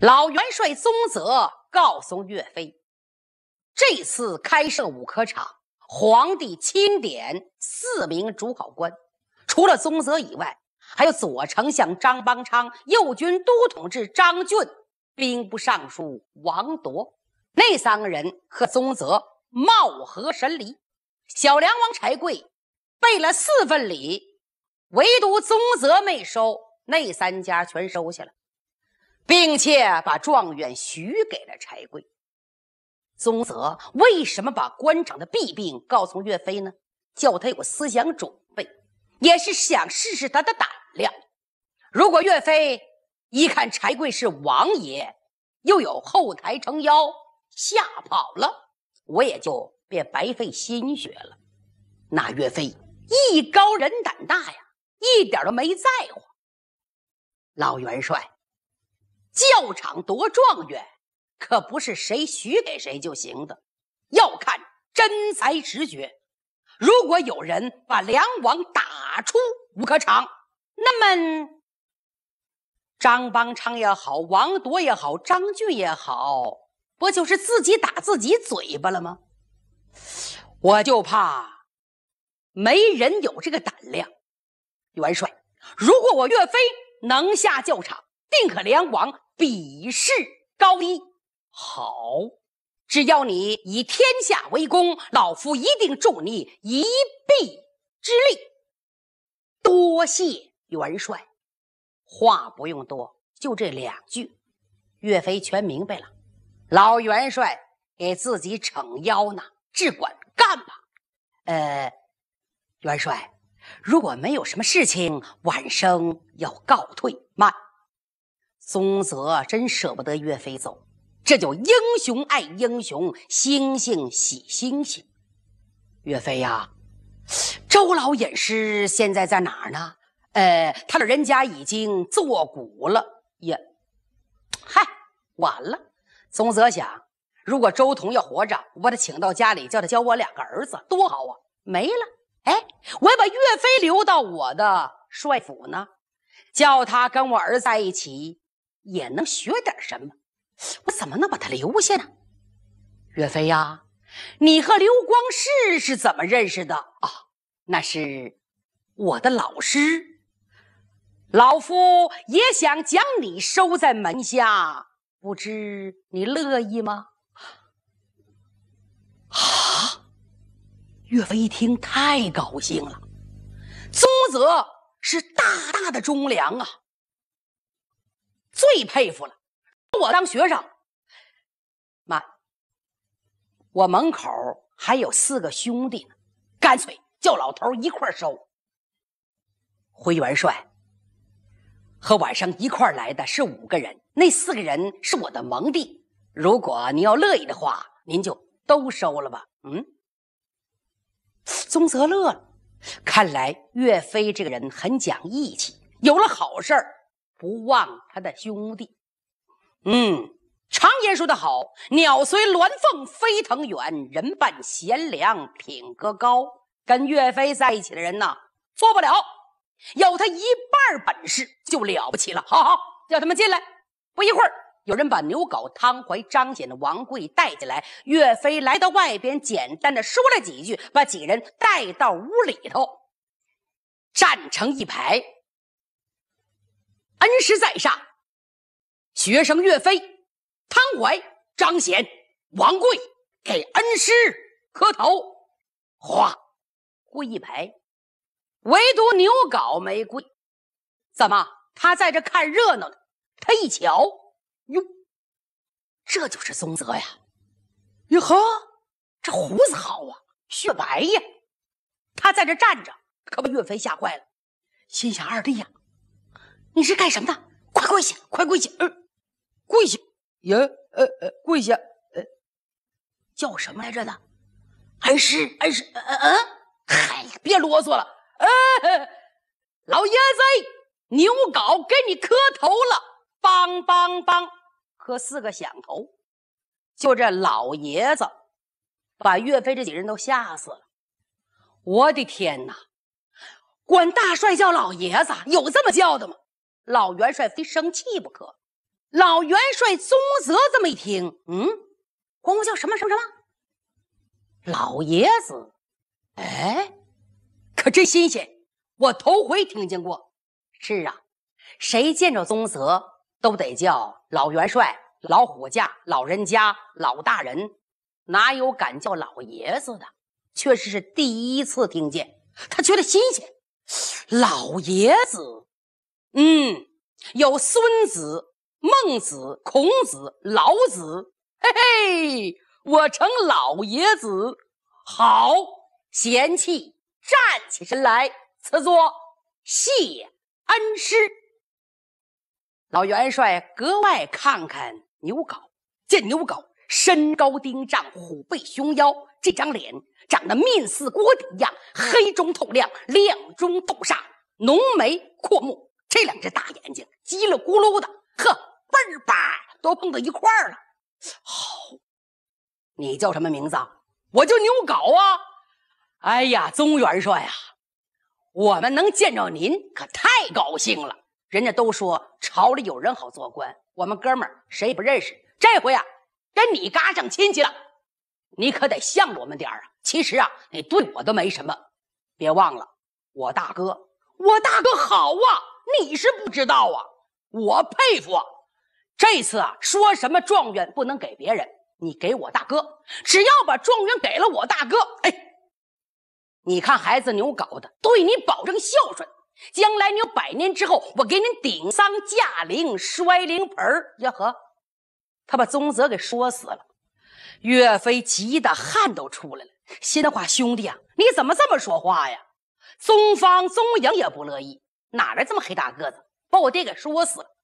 老元帅宗泽告诉岳飞，这次开设五科场，皇帝钦点四名主考官，除了宗泽以外，还有左丞相张邦昌、右军都统制张俊、兵部尚书王铎。那三个人和宗泽貌合神离。小梁王柴贵备了四份礼，唯独宗泽没收，那三家全收下了。并且把状元许给了柴贵。宗泽为什么把官场的弊病告诉岳飞呢？叫他有个思想准备，也是想试试他的胆量。如果岳飞一看柴贵是王爷，又有后台撑腰，吓跑了，我也就别白费心血了。那岳飞艺高人胆大呀，一点都没在乎。老元帅。教场夺状元，可不是谁许给谁就行的，要看真才实学。如果有人把梁王打出武科场，那么张邦昌也好，王铎也好，张俊也好，不就是自己打自己嘴巴了吗？我就怕没人有这个胆量。元帅，如果我岳飞能下教场，定可梁王。比试高一好，只要你以天下为公，老夫一定助你一臂之力。多谢元帅，话不用多，就这两句。岳飞全明白了，老元帅给自己撑腰呢，只管干吧。呃，元帅，如果没有什么事情，晚生要告退，慢。宗泽真舍不得岳飞走，这叫英雄爱英雄，星星喜星星。岳飞呀，周老隐士现在在哪儿呢？呃，他老人家已经坐骨了。也，嗨，晚了。宗泽想，如果周同要活着，我把他请到家里，叫他教我两个儿子，多好啊！没了，哎，我要把岳飞留到我的帅府呢，叫他跟我儿在一起。也能学点什么，我怎么能把他留下呢？岳飞呀，你和刘光世是怎么认识的啊？那是我的老师，老夫也想将你收在门下，不知你乐意吗？啊！岳飞一听太高兴了，宗泽是大大的忠良啊。最佩服了，我当学生，妈，我门口还有四个兄弟呢，干脆叫老头一块收。回元帅，和晚上一块来的是五个人，那四个人是我的盟弟，如果您要乐意的话，您就都收了吧。嗯，宗泽乐了，看来岳飞这个人很讲义气，有了好事儿。不忘他的兄弟，嗯，常言说得好，“鸟随鸾凤飞腾远，人伴贤良品格高。”跟岳飞在一起的人呐，做不了，有他一半本事就了不起了。好好叫他们进来。不一会儿，有人把牛皋、汤怀、张显、的王贵带进来。岳飞来到外边，简单的说了几句，把几人带到屋里头，站成一排。恩师在上，学生岳飞、汤怀、张显、王贵给恩师磕头，哗跪一排，唯独牛皋没跪。怎么？他在这看热闹呢？他一瞧，哟，这就是宗泽呀！哟呵，这胡子好啊，雪白呀！他在这站着，可把岳飞吓坏了，心想：二弟呀！你是干什么的？快跪下！快跪下！跪下！呀，呃呃，跪下！叫什么来着的？还师，还师，嗯嗯。嗨，别啰嗦了！老爷子，牛皋给你磕头了，梆梆梆，磕四个响头。就这老爷子，把岳飞这几人都吓死了。我的天哪！管大帅叫老爷子，有这么叫的吗？老元帅非生气不可。老元帅宗泽这么一听，嗯，光我叫什么什么什么，老爷子，哎，可真新鲜，我头回听见过。是啊，谁见着宗泽都得叫老元帅、老虎将、老人家、老大人，哪有敢叫老爷子的？确实是第一次听见，他觉得新鲜，老爷子。嗯，有孙子、孟子、孔子、老子。嘿嘿，我成老爷子好贤弃，站起身来，此作谢恩师。老元帅格外看看牛皋，见牛皋身高丁丈，虎背熊腰，这张脸长得面似锅底一样，黑中透亮，亮中斗煞，浓眉阔目。这两只大眼睛叽里咕噜的，呵，儿吧，都碰到一块儿了。好，你叫什么名字？我叫牛皋啊。哎呀，宗元帅呀，我们能见着您可太高兴了。人家都说朝里有人好做官，我们哥们儿谁也不认识，这回啊，跟你嘎上亲戚了，你可得向着我们点儿啊。其实啊，你对我都没什么，别忘了我大哥，我大哥好啊。你是不知道啊，我佩服。这次啊，说什么状元不能给别人，你给我大哥，只要把状元给了我大哥，哎，你看孩子牛搞的，对你保证孝顺，将来你百年之后，我给你顶丧驾灵摔灵盆呀吆喝，他把宗泽给说死了，岳飞急得汗都出来了，心话兄弟啊，你怎么这么说话呀？宗方、宗颖也不乐意。哪来这么黑大个子，把我爹给说死了！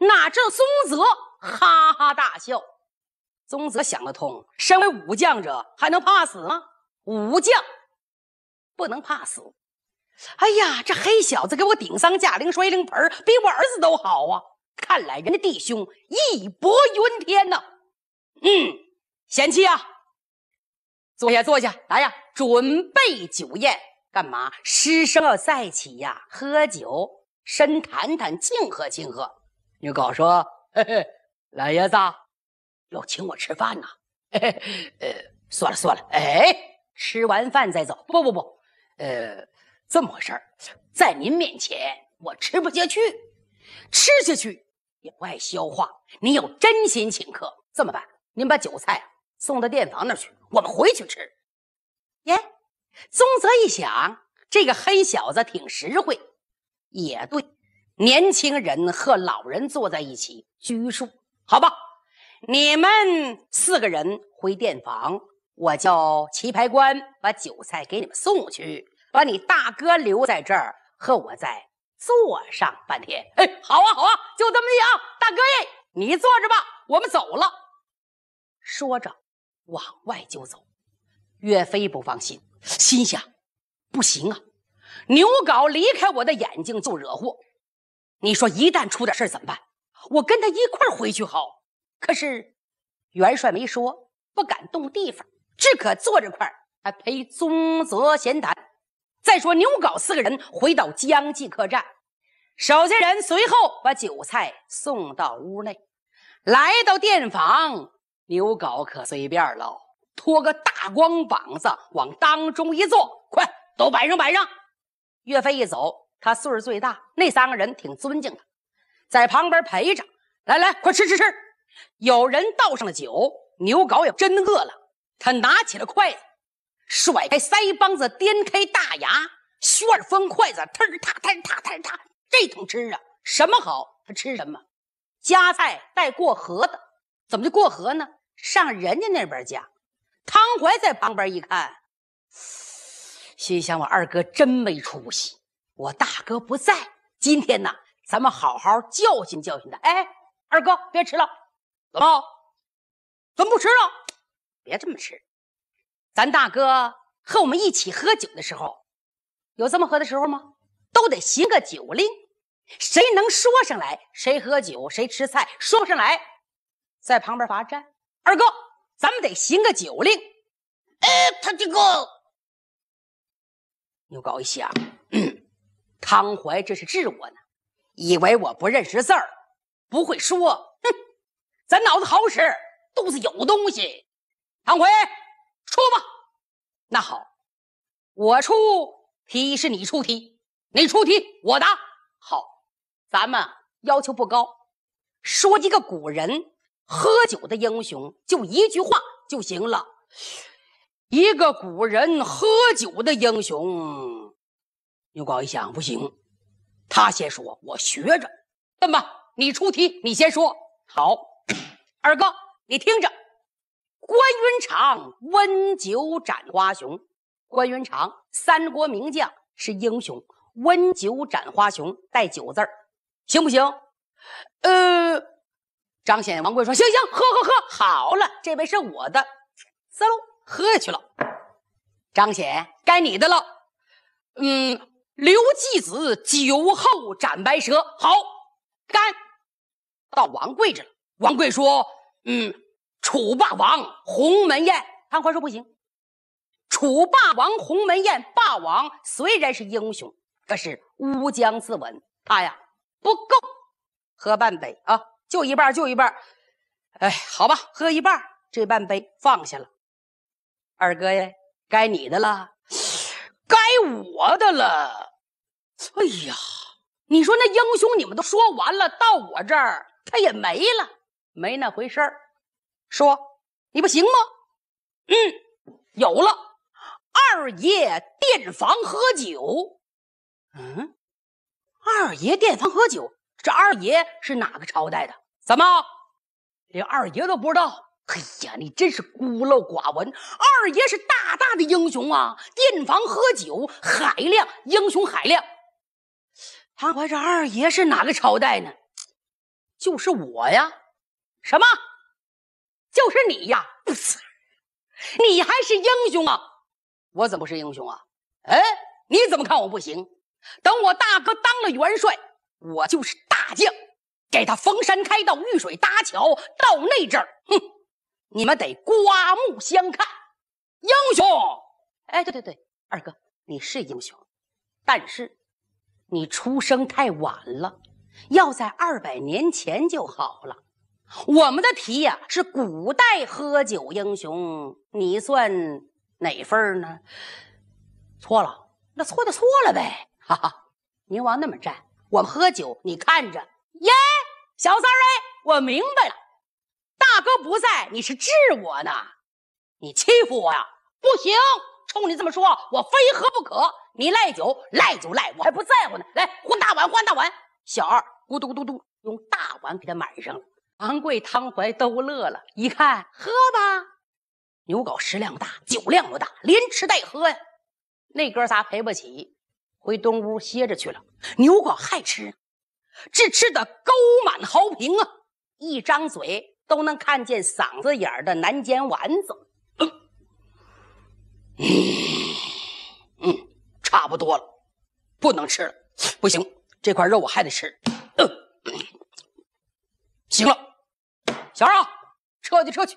哪知道宗泽哈哈大笑，宗泽想得通，身为武将者还能怕死吗？武将不能怕死。哎呀，这黑小子给我顶丧驾灵摔灵盆，比我儿子都好啊！看来人家弟兄义薄云天呐。嗯，贤妻啊，坐下，坐下来呀，准备酒宴。干嘛？师生要在一起呀，喝酒、深谈谈、庆贺、庆贺。女狗说：“嘿嘿，老爷子，要请我吃饭呢。”呃，算了算了，哎，吃完饭再走。不不不，呃，这么回事，在您面前我吃不下去，吃下去也不爱消化。您有真心请客，这么办？您把酒菜送到店房那儿去，我们回去吃。耶。宗泽一想，这个黑小子挺实惠，也对，年轻人和老人坐在一起，拘束。好吧，你们四个人回店房，我叫棋牌官把酒菜给你们送去，把你大哥留在这儿和我再坐上半天。哎，好啊，好啊，就这么地啊，大哥，哎，你坐着吧，我们走了。说着，往外就走。岳飞不放心。心想，不行啊，牛皋离开我的眼睛就惹祸。你说一旦出点事怎么办？我跟他一块儿回去好。可是元帅没说，不敢动地方，只可坐这块儿，还陪宗泽闲谈。再说牛皋四个人回到江记客栈，手下人随后把酒菜送到屋内。来到店房，牛皋可随便喽。拖个大光膀子往当中一坐，快都摆上摆上。岳飞一走，他岁数最大，那三个人挺尊敬的，在旁边陪着。来来，快吃吃吃！有人倒上了酒。牛皋也真饿了，他拿起了筷子，甩开腮帮子，颠开大牙，旋风筷子，腾儿塔腾儿腾儿这通吃啊！什么好他吃什么？夹菜带过河的，怎么就过河呢？上人家那边夹。汤怀在旁边一看，心想：“我二哥真没出息。我大哥不在，今天呢，咱们好好教训教训他。”哎，二哥别吃了，怎么？怎么不吃了？别这么吃。咱大哥和我们一起喝酒的时候，有这么喝的时候吗？都得行个酒令，谁能说上来，谁喝酒，谁吃菜。说不上来，在旁边罚站。二哥。咱们得行个酒令。哎，他这个牛皋一想，汤怀这是治我呢，以为我不认识字儿，不会说，哼，咱脑子好使，肚子有东西。唐怀，说吧。那好，我出题是你出题，你出题我答。好，咱们要求不高，说几个古人。喝酒的英雄就一句话就行了，一个古人喝酒的英雄。牛皋一想，不行，他先说，我学着。这么吧，你出题，你先说。好，二哥，你听着，关云长温酒斩华雄。关云长，三国名将，是英雄。温酒斩华雄，带酒字儿，行不行？呃。张显、王贵说：“行行，喝喝喝，好了，这杯是我的，走，喝下去了。”张显，该你的了。嗯，刘季子酒后斩白蛇，好干。到王贵这了，王贵说：“嗯，楚霸王鸿门宴。”潘宽说：“不行，楚霸王鸿门宴，霸王虽然是英雄，可是乌江自刎，他呀不够喝半杯啊。”就一半，就一半，哎，好吧，喝一半，这半杯放下了。二哥呀，该你的了，该我的了。哎呀，你说那英雄，你们都说完了，到我这儿他也没了，没那回事儿。说你不行吗？嗯，有了。二爷店房喝酒，嗯，二爷店房喝酒。这二爷是哪个朝代的？怎么连二爷都不知道？哎呀，你真是孤陋寡闻！二爷是大大的英雄啊，店房喝酒海量，英雄海量。他怀，这二爷是哪个朝代呢？就是我呀！什么？就是你呀！你还是英雄啊？我怎么是英雄啊？嗯，你怎么看我不行？等我大哥当了元帅，我就是。大将，给他逢山开道，遇水搭桥，到那阵儿，哼，你们得刮目相看，英雄。哎，对对对，二哥，你是英雄，但是你出生太晚了，要在二百年前就好了。我们的题呀，是古代喝酒英雄，你算哪份呢？错了，那错就错了呗。哈哈，宁王那么站。我们喝酒，你看着。耶，小三儿，哎，我明白了。大哥不在，你是治我呢？你欺负我呀？不行，冲你这么说，我非喝不可。你赖酒，赖就赖，我还不在乎呢。来，换大碗，换大碗。小二，咕嘟咕嘟嘟，用大碗给他满上了。昂贵、汤怀都乐了，一看，喝吧。牛皋食量大，酒量又大，连吃带喝呀。那哥仨赔不起。回东屋歇着去了。牛皋还吃，这吃的沟满壕平啊！一张嘴都能看见嗓子眼儿的南煎丸子。嗯，嗯，差不多了，不能吃了，不行，这块肉我还得吃。嗯，行了，小啊，撤去撤去。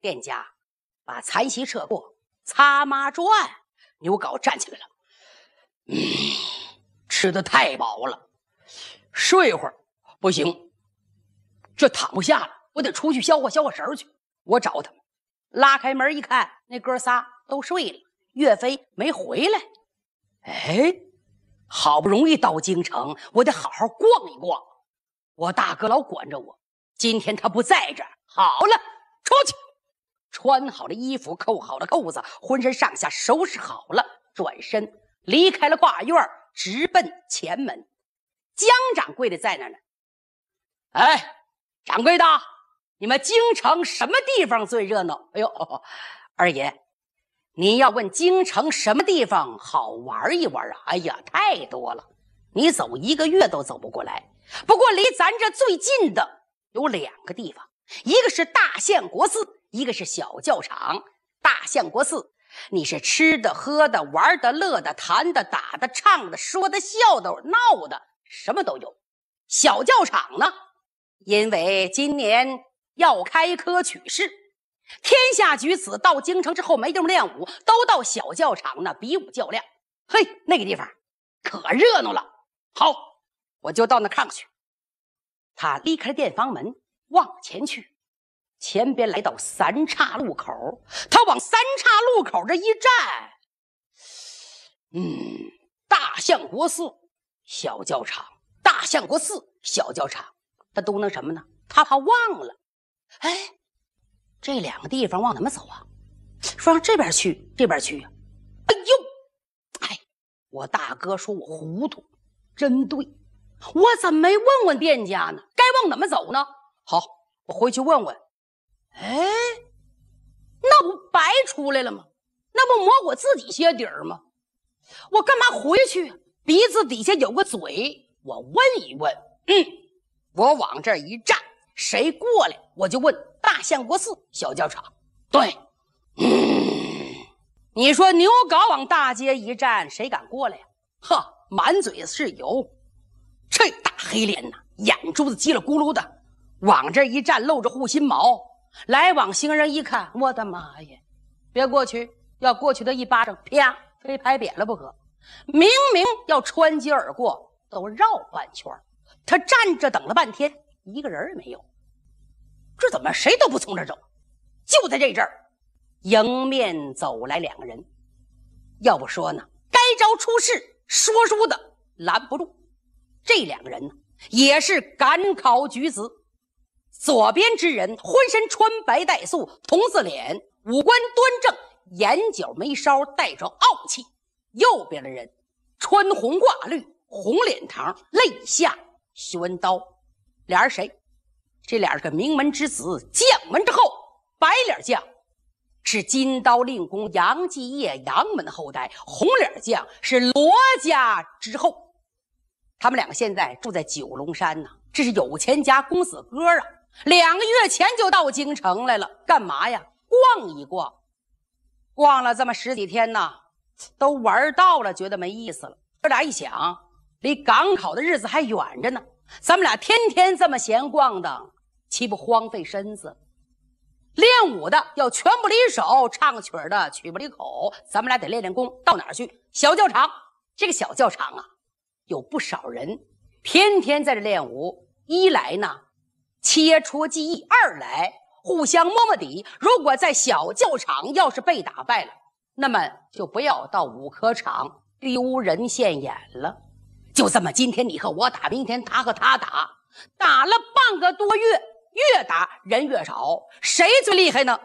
店家把残席撤过，擦抹转。牛皋站起来了。嗯，吃的太饱了，睡会儿不行，这躺不下了，我得出去消化消化食儿去。我找他们，拉开门一看，那哥仨都睡了，岳飞没回来。哎，好不容易到京城，我得好好逛一逛。我大哥老管着我，今天他不在这儿，好了，出去，穿好了衣服，扣好了扣子，浑身上下收拾好了，转身。离开了挂院直奔前门。姜掌柜的在那呢。哎，掌柜的，你们京城什么地方最热闹？哎呦，二爷，您要问京城什么地方好玩一玩啊？哎呀，太多了，你走一个月都走不过来。不过离咱这最近的有两个地方，一个是大相国寺，一个是小教场。大相国寺。你是吃的、喝的、玩的、乐的、谈的、打的、唱的、说的、笑的、闹的，什么都有。小教场呢？因为今年要开科取士，天下举子到京城之后没地方练武，都到小教场那比武较量。嘿，那个地方可热闹了。好，我就到那看看去。他离开了店房门，往前去。前边来到三岔路口，他往三岔路口这一站，嗯，大相国寺、小教场，大相国寺、小教场，他嘟囔什么呢？他怕忘了。哎，这两个地方往哪么走啊？说上这边去，这边去呀！哎呦，哎，我大哥说我糊涂，真对，我怎么没问问店家呢？该往哪么走呢？好，我回去问问。哎，那不白出来了吗？那不磨我自己鞋底儿吗？我干嘛回去？鼻子底下有个嘴，我问一问。嗯，我往这一站，谁过来我就问。大相国寺小教场，对。嗯，你说牛皋往大街一站，谁敢过来呀？呵，满嘴是油，这大黑脸呐，眼珠子叽里咕噜的，往这一站，露着护心毛。来往行人一看，我的妈呀！别过去，要过去的一巴掌，啪，非拍扁了不可。明明要穿街而过，都绕半圈。他站着等了半天，一个人也没有。这怎么谁都不从这走？就在这阵儿，迎面走来两个人。要不说呢，该招出事，说书的拦不住。这两个人呢，也是赶考举子。左边之人浑身穿白带素，童子脸，五官端正，眼角眉梢带着傲气。右边的人穿红挂绿，红脸膛，泪下悬刀。俩人谁？这俩是个名门之子，将门之后。白脸将是金刀令公杨继业杨门后代，红脸将是罗家之后。他们两个现在住在九龙山呢，这是有钱家公子哥啊。两个月前就到京城来了，干嘛呀？逛一逛，逛了这么十几天呢，都玩儿到了，觉得没意思了。哥俩一想，离赶考的日子还远着呢，咱们俩天天这么闲逛荡，岂不荒废身子？练武的要拳不离手，唱曲儿的曲不离口，咱们俩得练练功。到哪儿去？小教场。这个小教场啊，有不少人天天在这练武。一来呢。切磋技艺，二来互相摸摸底。如果在小教场要是被打败了，那么就不要到武科场丢人现眼了。就这么，今天你和我打，明天他和他打，打了半个多月，越打人越少，谁最厉害呢？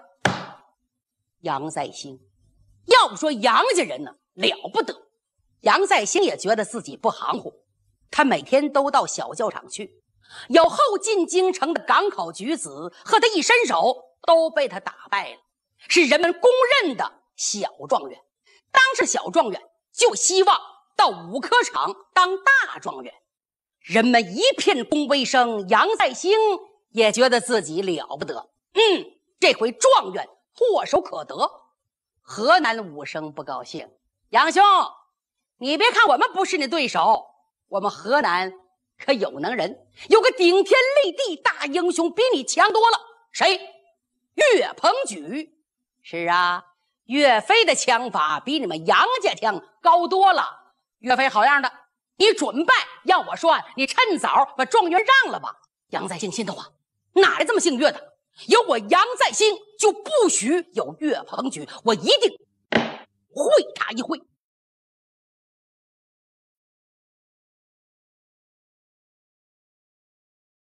杨再兴，要不说杨家人呢了不得。杨再兴也觉得自己不含糊，他每天都到小教场去。有后进京城的赶考举子和他一伸手，都被他打败了，是人们公认的小状元。当是小状元，就希望到武科场当大状元。人们一片恭维声，杨再兴也觉得自己了不得。嗯，这回状元唾手可得。河南武生不高兴，杨兄，你别看我们不是你对手，我们河南。可有能人？有个顶天立地大英雄，比你强多了。谁？岳鹏举。是啊，岳飞的枪法比你们杨家枪高多了。岳飞好样的！你准备？要我说，你趁早把状元让了吧。杨再兴心头啊，哪来这么姓岳的？有我杨再兴就不许有岳鹏举，我一定会他一会。